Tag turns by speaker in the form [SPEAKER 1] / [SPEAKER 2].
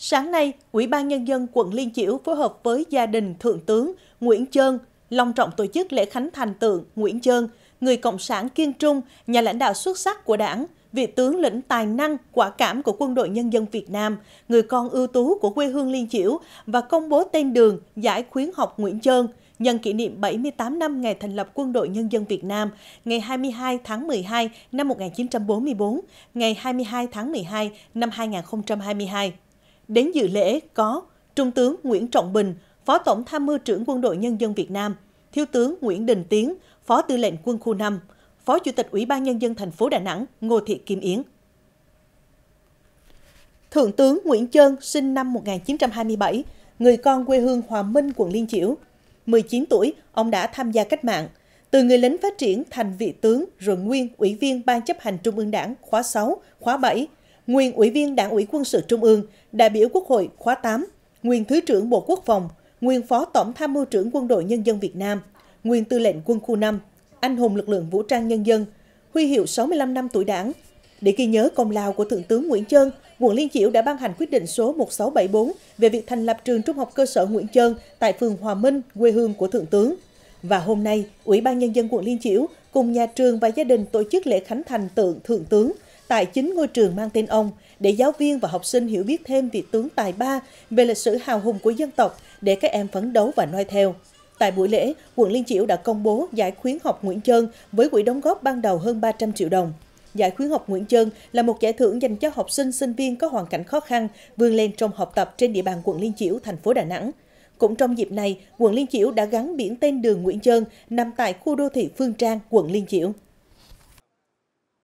[SPEAKER 1] Sáng nay, Ủy ban Nhân dân quận Liên Chiểu phối hợp với gia đình Thượng tướng Nguyễn Trơn, long trọng tổ chức lễ khánh thành tượng Nguyễn Trơn, người Cộng sản kiên trung, nhà lãnh đạo xuất sắc của đảng, vị tướng lĩnh tài năng, quả cảm của quân đội nhân dân Việt Nam, người con ưu tú của quê hương Liên Chiểu và công bố tên đường giải khuyến học Nguyễn Trơn, nhân kỷ niệm 78 năm ngày thành lập Quân đội Nhân dân Việt Nam, ngày 22 tháng 12 năm 1944, ngày 22 tháng 12 năm 2022. Đến dự lễ có Trung tướng Nguyễn Trọng Bình, Phó Tổng Tham mưu trưởng Quân đội Nhân dân Việt Nam, Thiếu tướng Nguyễn Đình Tiến, Phó Tư lệnh Quân khu 5, Phó Chủ tịch Ủy ban Nhân dân thành phố Đà Nẵng Ngô Thị Kim Yến. Thượng tướng Nguyễn Chơn sinh năm 1927, người con quê hương Hòa Minh, quận Liên Chiểu. 19 tuổi, ông đã tham gia cách mạng. Từ người lính phát triển thành vị tướng rồi nguyên Ủy viên Ban chấp hành Trung ương Đảng khóa 6, khóa 7, nguyên Ủy viên Đảng ủy Quân sự Trung ương, đại biểu Quốc hội khóa 8, nguyên Thứ trưởng Bộ Quốc phòng, nguyên Phó Tổng Tham mưu trưởng Quân đội Nhân dân Việt Nam, nguyên Tư lệnh Quân khu 5, anh hùng lực lượng vũ trang nhân dân, huy hiệu 65 năm tuổi Đảng. Để ghi nhớ công lao của Thượng tướng Nguyễn Chơn, quận Liên Chiểu đã ban hành quyết định số 1674 về việc thành lập trường trung học cơ sở Nguyễn Chơn tại phường Hòa Minh, quê hương của Thượng tướng. Và hôm nay, Ủy ban Nhân dân quận Liên Chiểu cùng nhà trường và gia đình tổ chức lễ khánh thành tượng Thượng tướng – tại chính ngôi trường mang tên ông để giáo viên và học sinh hiểu biết thêm vị tướng tài ba về lịch sử hào hùng của dân tộc để các em phấn đấu và noi theo. Tại buổi lễ, quận Liên Chiểu đã công bố giải khuyến học Nguyễn Trơn với quỹ đóng góp ban đầu hơn 300 triệu đồng. Giải khuyến học Nguyễn Trơn là một giải thưởng dành cho học sinh sinh viên có hoàn cảnh khó khăn vươn lên trong học tập trên địa bàn quận Liên Chiểu, thành phố Đà Nẵng. Cũng trong dịp này, quận Liên Chiểu đã gắn biển tên đường Nguyễn Trơn nằm tại khu đô thị Phương Trang, quận Liên Chiểu.